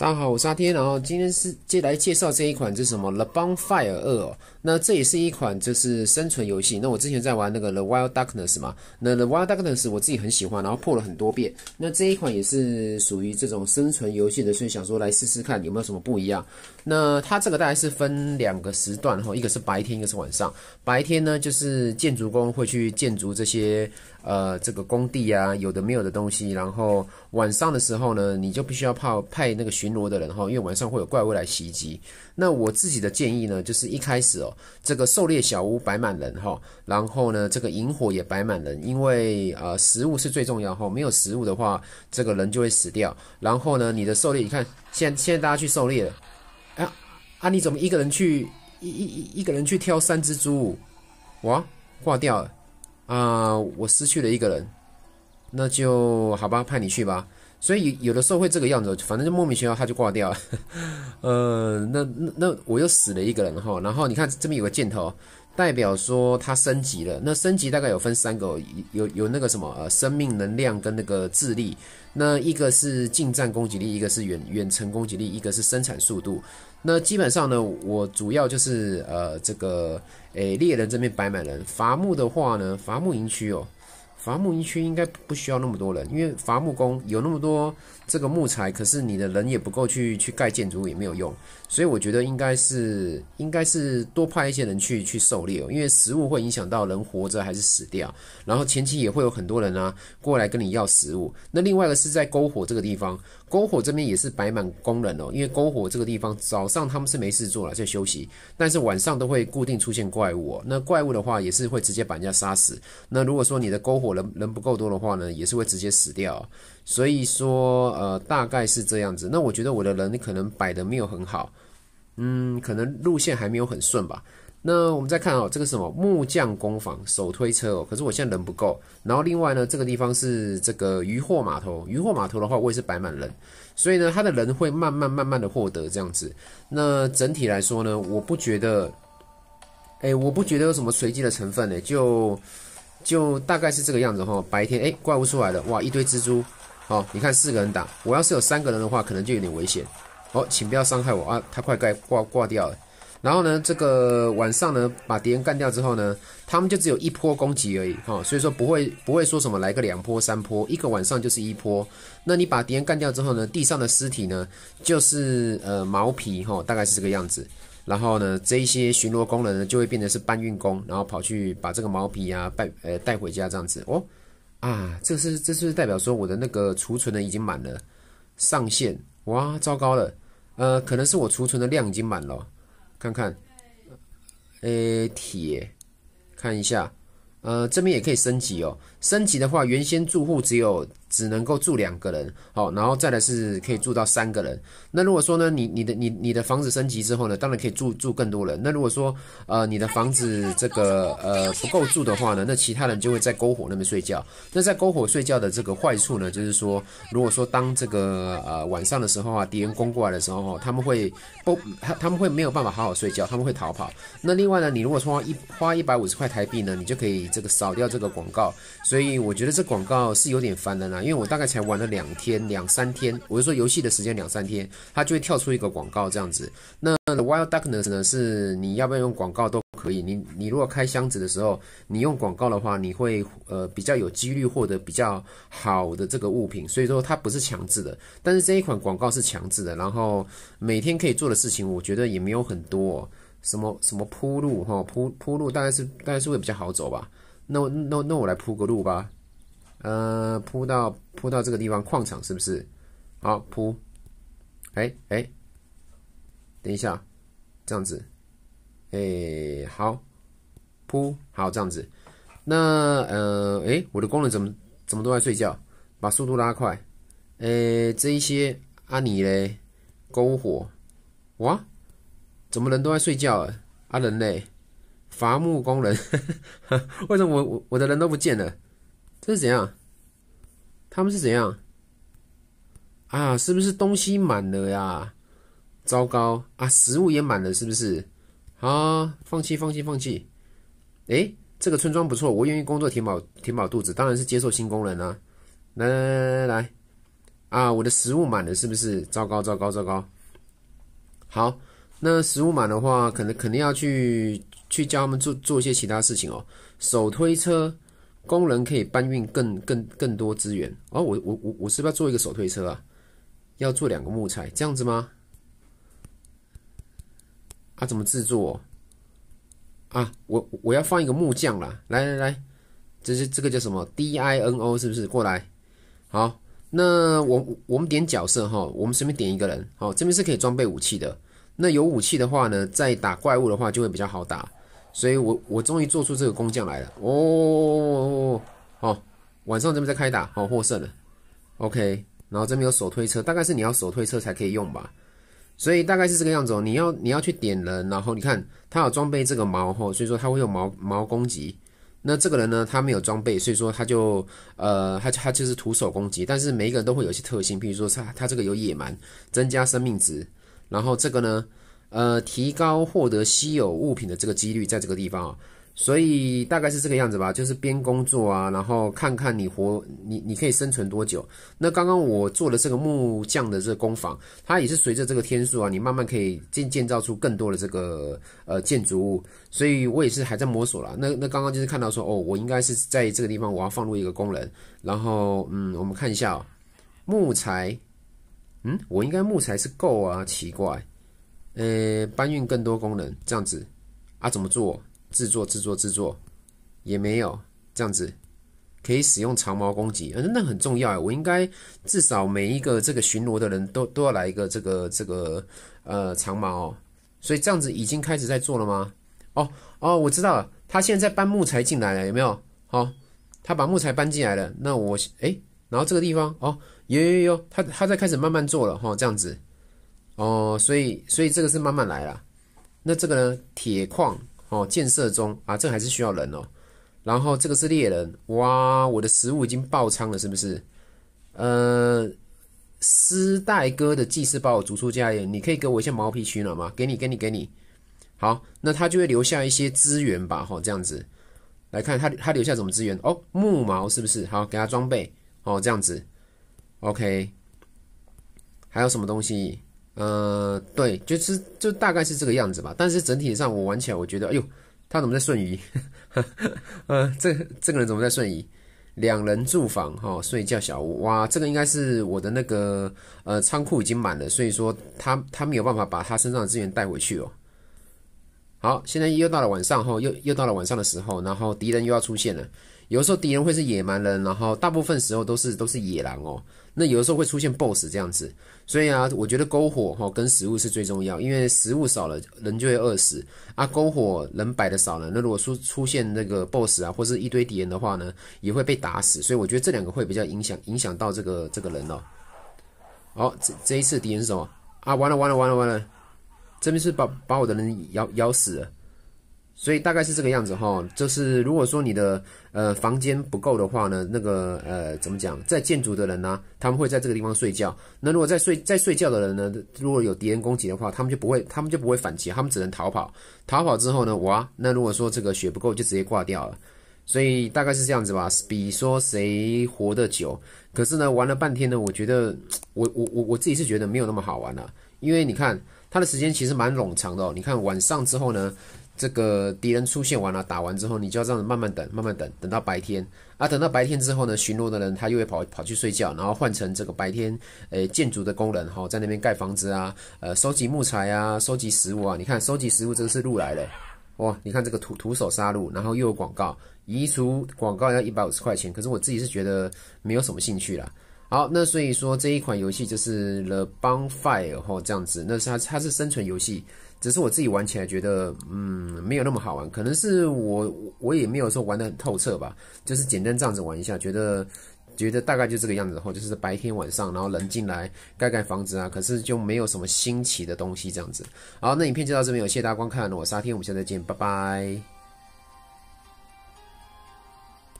大家好，我是阿天，然后今天是接来介绍这一款，这是什么《The Bonfire 二》。那这也是一款，就是生存游戏。那我之前在玩那个《The Wild Darkness》嘛，《那 The Wild Darkness》我自己很喜欢，然后破了很多遍。那这一款也是属于这种生存游戏的，所以想说来试试看有没有什么不一样。那它这个大概是分两个时段，哈，一个是白天，一个是晚上。白天呢，就是建筑工会去建筑这些呃这个工地啊，有的没有的东西。然后晚上的时候呢，你就必须要派派那个巡。巡逻的人哈，因为晚上会有怪物来袭击。那我自己的建议呢，就是一开始哦，这个狩猎小屋摆满人哈，然后呢，这个萤火也摆满人，因为呃，食物是最重要哈，没有食物的话，这个人就会死掉。然后呢，你的狩猎，你看现现在大家去狩猎了，啊啊，你怎么一个人去一一一个人去挑三只猪？哇，挂掉了啊，我失去了一个人，那就好吧，派你去吧。所以有的时候会这个样子，反正就莫名其妙他就挂掉了，呃，那那那我又死了一个人哈。然后你看这边有个箭头，代表说他升级了。那升级大概有分三个，有有那个什么呃生命能量跟那个智力。那一个是近战攻击力，一个是远远程攻击力，一个是生产速度。那基本上呢，我主要就是呃这个诶猎人这边摆满人，伐木的话呢，伐木营区哦。伐木一区应该不需要那么多人，因为伐木工有那么多这个木材，可是你的人也不够去去盖建筑物也没有用，所以我觉得应该是应该是多派一些人去去狩猎，因为食物会影响到人活着还是死掉。然后前期也会有很多人啊过来跟你要食物。那另外一个是在篝火这个地方，篝火这边也是摆满工人哦，因为篝火这个地方早上他们是没事做了在休息，但是晚上都会固定出现怪物。哦，那怪物的话也是会直接把人家杀死。那如果说你的篝火人人不够多的话呢，也是会直接死掉。所以说，呃，大概是这样子。那我觉得我的人可能摆的没有很好，嗯，可能路线还没有很顺吧。那我们再看哦，这个什么木匠工坊、手推车哦。可是我现在人不够。然后另外呢，这个地方是这个渔货码头。渔货码头的话，我也是摆满人，所以呢，他的人会慢慢慢慢的获得这样子。那整体来说呢，我不觉得，哎，我不觉得有什么随机的成分呢，就。就大概是这个样子哈，白天哎怪物出来了哇一堆蜘蛛，好你看四个人打我要是有三个人的话可能就有点危险，哦，请不要伤害我啊他快该挂挂掉了，然后呢这个晚上呢把敌人干掉之后呢他们就只有一波攻击而已哈，所以说不会不会说什么来个两波三波一个晚上就是一波，那你把敌人干掉之后呢地上的尸体呢就是呃毛皮哈大概是这个样子。然后呢，这一些巡逻工人呢就会变成是搬运工，然后跑去把这个毛皮啊带呃带回家这样子哦啊，这是这是代表说我的那个储存的已经满了上限哇，糟糕了，呃，可能是我储存的量已经满了，看看，诶铁，看一下，呃，这边也可以升级哦，升级的话，原先住户只有。只能够住两个人，好，然后再来是可以住到三个人。那如果说呢，你你的你你的房子升级之后呢，当然可以住住更多人。那如果说呃你的房子这个呃不够住的话呢，那其他人就会在篝火那边睡觉。那在篝火睡觉的这个坏处呢，就是说，如果说当这个呃晚上的时候啊，敌人攻过来的时候，他们会不他他们会没有办法好好睡觉，他们会逃跑。那另外呢，你如果说花一花一百五十块台币呢，你就可以这个扫掉这个广告。所以我觉得这广告是有点烦的啦。因为我大概才玩了两天两三天，我就说游戏的时间两三天，它就会跳出一个广告这样子。那《The Wild Darkness》呢？是你要不要用广告都可以。你你如果开箱子的时候，你用广告的话，你会呃比较有几率获得比较好的这个物品。所以说它不是强制的，但是这一款广告是强制的。然后每天可以做的事情，我觉得也没有很多。什么什么铺路哈，铺铺路大概是大概是会比较好走吧。那那那我来铺个路吧。呃，铺到铺到这个地方矿场是不是？好铺，哎哎，等一下，这样子，哎好铺好这样子。那呃哎，我的工人怎么怎么都在睡觉？把速度拉快。哎这一些阿尼嘞，篝火，哇，怎么人都在睡觉啊？阿人嘞，伐木工人，为什么我我我的人都不见了？是怎样？他们是怎样？啊，是不是东西满了呀？糟糕啊，食物也满了，是不是？啊，放弃，放弃，放弃。诶，这个村庄不错，我愿意工作填饱填饱肚子，当然是接受新工人啦、来来来来来来！啊，我的食物满了，是不是？糟糕糟糕糟糕！好，那食物满的话，可能肯定要去去教他们做做一些其他事情哦，手推车。工人可以搬运更更更多资源啊！我我我我是不是要做一个手推车啊？要做两个木材这样子吗？啊？怎么制作？啊！我我要放一个木匠啦！来来来，这是这个叫什么 DINO 是不是？过来。好，那我我们点角色哈，我们随便点一个人。好，这边是可以装备武器的。那有武器的话呢，在打怪物的话就会比较好打。所以我我终于做出这个工匠来了哦哦，晚上这边再开打好获胜了，OK，然后这边有手推车，大概是你要手推车才可以用吧，所以大概是这个样子哦，你要你要去点人，然后你看他有装备这个矛吼，所以说他会用矛矛攻击，那这个人呢他没有装备，所以说他就呃他他就是徒手攻击，但是每一个人都会有一些特性，譬如说他他这个有野蛮增加生命值，然后这个呢。呃，提高获得稀有物品的这个几率，在这个地方啊，所以大概是这个样子吧，就是边工作啊，然后看看你活，你你可以生存多久。那刚刚我做的这个木匠的这个工坊，它也是随着这个天数啊，你慢慢可以建建造出更多的这个呃建筑物。所以我也是还在摸索啦。那那刚刚就是看到说，哦，我应该是在这个地方，我要放入一个工人。然后嗯，我们看一下木材，嗯，我应该木材是够啊，奇怪。呃，搬运更多功能这样子啊？怎么做？制作、制作、制作，也没有这样子，可以使用长矛攻击，反那很重要我应该至少每一个这个巡逻的人都都要来一个这个这个呃长矛，所以这样子已经开始在做了吗？哦哦，我知道了，他现在搬木材进来了，有没有？好，他把木材搬进来了，那我哎，然后这个地方哦，有有有，他他在开始慢慢做了哈，这样子。哦，所以所以这个是慢慢来啦。那这个呢？铁矿哦，建设中啊，这还是需要人哦。然后这个是猎人哇，我的食物已经爆仓了，是不是？呃，丝带哥的祭祀把我逐出家园，你可以给我一些毛皮取暖吗？给你，给你，给你。好，那他就会留下一些资源吧？哈，这样子来看他他留下什么资源？哦，木毛是不是？好，给他装备哦，这样子。OK，还有什么东西？呃，对，就是就大概是这个样子吧。但是整体上我玩起来，我觉得，哎呦，他怎么在瞬移？呃，这这个人怎么在瞬移？两人住房哈，睡觉小屋哇，这个应该是我的那个呃仓库已经满了，所以说他他没有办法把他身上的资源带回去哦。好，现在又到了晚上哈，又又到了晚上的时候，然后敌人又要出现了。有时候敌人会是野蛮人，然后大部分时候都是都是野狼哦。那有的时候会出现 BOSS 这样子，所以啊，我觉得篝火哈跟食物是最重要，因为食物少了人就会饿死啊，篝火人摆的少了，那如果说出现那个 BOSS 啊或是一堆敌人的话呢，也会被打死。所以我觉得这两个会比较影响影响到这个这个人哦。好，这这一次敌人什么啊？完了完了完了完了，这边是把把我的人咬咬死了。所以大概是这个样子哈，就是如果说你的呃房间不够的话呢，那个呃怎么讲，在建筑的人呢，他们会在这个地方睡觉。那如果在睡在睡觉的人呢，如果有敌人攻击的话，他们就不会他们就不会反击，他们只能逃跑。逃跑之后呢，哇，那如果说这个血不够，就直接挂掉了。所以大概是这样子吧。比说谁活得久，可是呢，玩了半天呢，我觉得我我我我自己是觉得没有那么好玩了，因为你看它的时间其实蛮冗长的。你看晚上之后呢？这个敌人出现完了，打完之后，你就要这样子慢慢等，慢慢等，等到白天啊，等到白天之后呢，巡逻的人他又会跑跑去睡觉，然后换成这个白天，诶，建筑的工人哈，在那边盖房子啊，呃，收集木材啊，收集食物啊，你看收集食物真是路来的，哇，你看这个徒徒手杀戮，然后又有广告，移除广告要一百五十块钱，可是我自己是觉得没有什么兴趣啦。好，那所以说这一款游戏就是 The Bonfire 哈，这样子，那是它它是生存游戏。只是我自己玩起来觉得，嗯，没有那么好玩，可能是我我也没有说玩得很透彻吧，就是简单这样子玩一下，觉得觉得大概就这个样子，然后就是白天晚上，然后人进来盖盖房子啊，可是就没有什么新奇的东西这样子。好，那影片就到这边，谢谢大家观看，我是阿天，我们下次再见，拜拜。